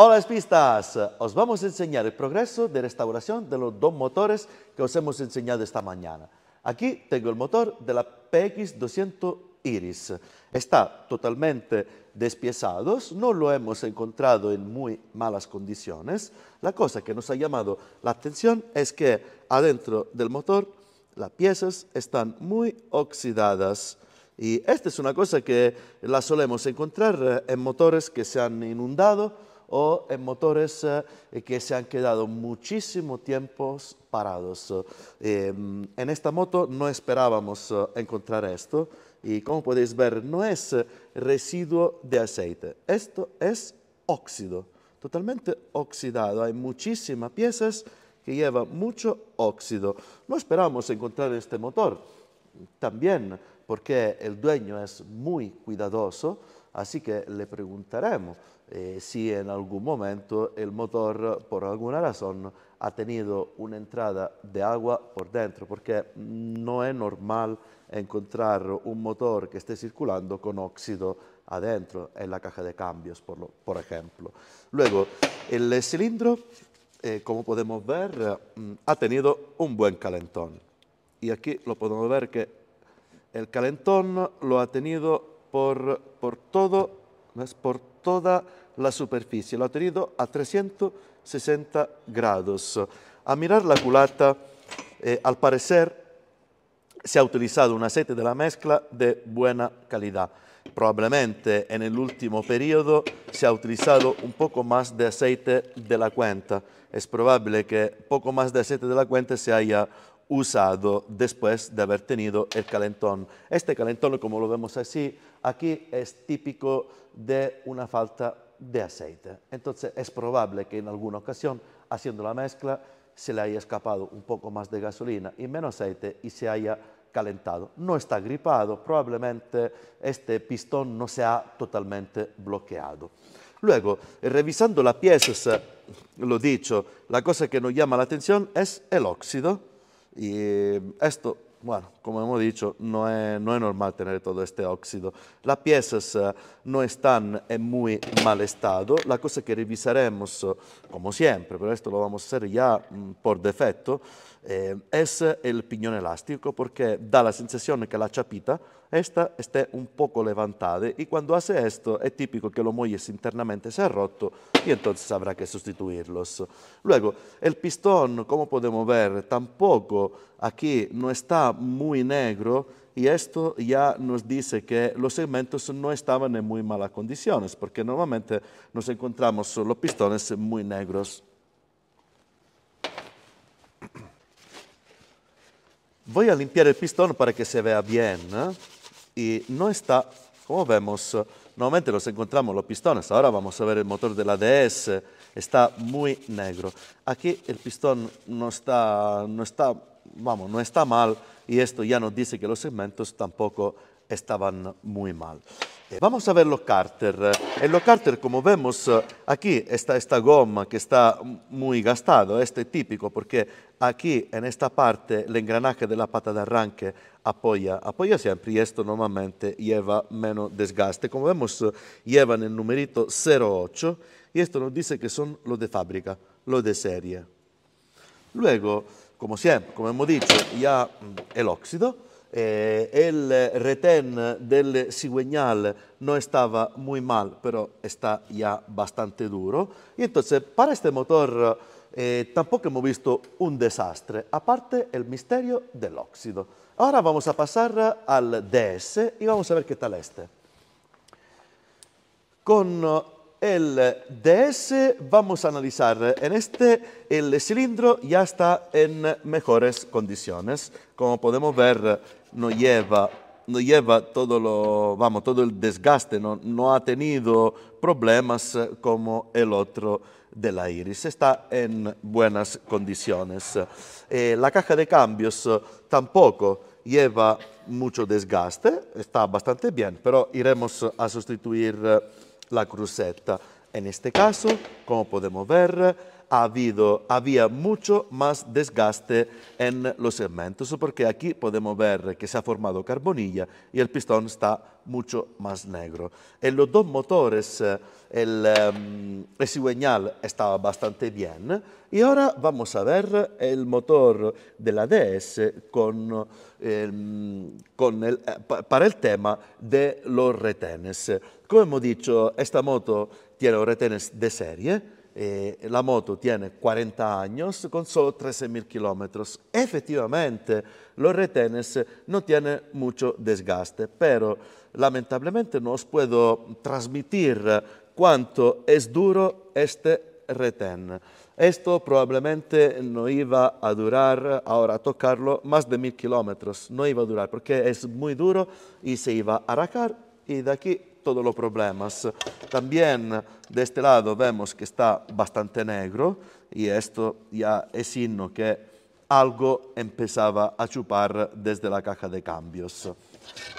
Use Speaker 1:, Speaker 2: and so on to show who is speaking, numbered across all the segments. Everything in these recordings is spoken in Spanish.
Speaker 1: Hola pistas, os vamos a enseñar el progreso de restauración de los dos motores que os hemos enseñado esta mañana. Aquí tengo el motor de la PX200 Iris. Está totalmente despiezado, no lo hemos encontrado en muy malas condiciones. La cosa que nos ha llamado la atención es que adentro del motor las piezas están muy oxidadas. Y esta es una cosa que la solemos encontrar eh, en motores que se han inundado o en motores eh, que se han quedado muchísimo tiempo parados. Eh, en esta moto no esperábamos eh, encontrar esto y como podéis ver no es residuo de aceite, esto es óxido, totalmente oxidado, hay muchísimas piezas que llevan mucho óxido. No esperábamos encontrar este motor, también porque el dueño es muy cuidadoso, Así que le preguntaremos eh, si en algún momento el motor, por alguna razón, ha tenido una entrada de agua por dentro, porque no es normal encontrar un motor que esté circulando con óxido adentro, en la caja de cambios, por, ejemplo. Luego, el cilindro, eh, como podemos ver, mm, ha tenido un buen calentón. Y aquí lo podemos ver que el calentón lo ha tenido por, todo, por toda la superficie. Lo ha tenido a 360 grados. A mirar la culata, eh, al parecer, se ha utilizado un aceite de la mezcla de buena calidad. Probablemente en el último periodo se ha utilizado un poco más de aceite de la cuenta. Es probable que poco más de aceite de la cuenta se haya usado después de haber tenido el calentón. Este calentón, como lo vemos así, aquí es típico de una falta de aceite. Entonces es probable que en alguna ocasión, haciendo la mezcla, se le haya escapado un poco más de gasolina y menos aceite y se haya calentado. No está gripado, probablemente este pistón no se ha totalmente bloqueado. Luego, eh, revisando las piezas, eh, lo dicho, la cosa que nos llama la atención es el óxido. Y eh, esto, bueno, come abbiamo detto, non è, no es normal tener tutto questo óxido. Las piezas non están in molto mal estado. La cosa che revisaremos, come sempre, pero questo lo vamos a hacer già mm, per defecto, eh, es el piñón elástico perché da la sensazione che la chapita esta esté un poco levantata y cuando hace esto es típico che lo muelles internamente se ha roto y entonces habrá che sostituirlo. Luego, il pistone, come possiamo vedere, tampoco aquí non sta molto negro y esto ya nos dice que los segmentos no estaban en muy malas condiciones, porque normalmente nos encontramos los pistones muy negros. Voy a limpiar el pistón para que se vea bien. Y no está, como vemos, normalmente nos encontramos los pistones. Ahora vamos a ver el motor de la DS. Está muy negro. Aquí el pistón no está, no está vamos, no está mal y esto ya nos dice que los segmentos tampoco estaban muy mal. Eh, vamos a ver los cárter. Eh, en los cárter, como vemos, eh, aquí está esta goma que está muy gastada. Esto es típico porque aquí, en esta parte, el engranaje de la pata de arranque apoya, apoya siempre y esto normalmente lleva menos desgaste. Como vemos, llevan el numerito 08 y esto nos dice que son los de fábrica, los de serie. Luego, come sempre, come abbiamo detto, ya el óxido. il el del cigüeñal non estaba molto male, però sta già bastante duro. E entonces, para este motor eh, tampoco abbiamo visto un desastre, aparte el misterio del óxido. Ora vamos a passare al DS e vamos a vedere che tal è. Con el eh, DS vamos a analizar. Eh, en este el cilindro ya está en mejores condiciones. Como podemos ver, eh, no lleva, no lleva todo, lo, vamos, todo el desgaste, no, no ha tenido problemas como el otro de la Iris. Está en buenas condiciones. la caja de cambios tampoco lleva mucho desgaste, está bastante bien, pero iremos a sustituir la cruceta. En este caso, como podemos ver, había mucho más desgaste en los segmentos, porque aquí podemos ver que se ha formado carbonilla y el pistón está mucho más negro. En los dos motores eh, em, el, cigüeñal estaba bastante bien y ahora vamos a ver el motor de la DS con, em, con eh, para el tema de los retenes. Como hemos dicho, esta moto tiene retenes de serie, eh, la moto tiene 40 años con solo 13.000 kilómetros. Efectivamente, los retenes no tienen mucho desgaste, pero lamentablemente no os puedo transmitir cuánto es duro este retén. Esto probablemente no iba a durar, ahora tocarlo, más de 1.000 kilómetros. No iba a durar porque es muy duro y se iba a arrancar y de aquí todos los problemas. También de este lado vemos que está bastante negro y esto ya es signo que algo empezaba a chupar desde la caja de cambios.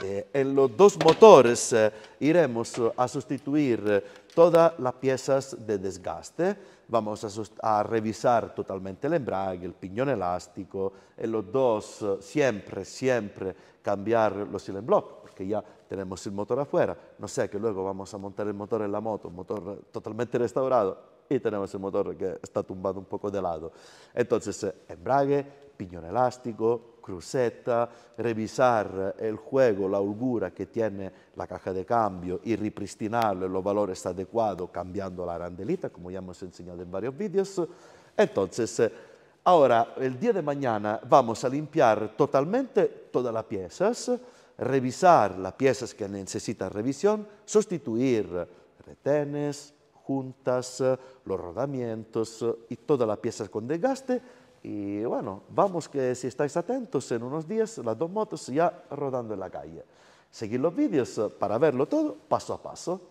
Speaker 1: Eh, en los dos motores eh, iremos a sustituir todas las piezas de desgaste vamos a, revisar totalmente el embrague, el piñón elástico, en eh, los dos eh, siempre, siempre cambiar los silent block, porque ya tenemos el motor afuera, no sé que luego vamos a montar el motor en la moto, un motor totalmente restaurado, y tenemos el motor que está tumbado un poco de lado. Entonces, eh, embrague, piñón elástico, revisar el juego, la holgura que tiene la caja de cambio y repristinarle los valores adecuados cambiando la arandelita, como ya hemos enseñado en varios vídeos. Entonces, ahora, el día de mañana vamos a limpiar totalmente todas las piezas, revisar las piezas que necesitan revisión, sustituir retenes, juntas, eh, los rodamientos eh, y todas las piezas con desgaste. Y bueno, vamos que si estáis atentos, en unos días las dos motos ya rodando en la calle. Seguid los vídeos eh, para verlo todo paso a paso.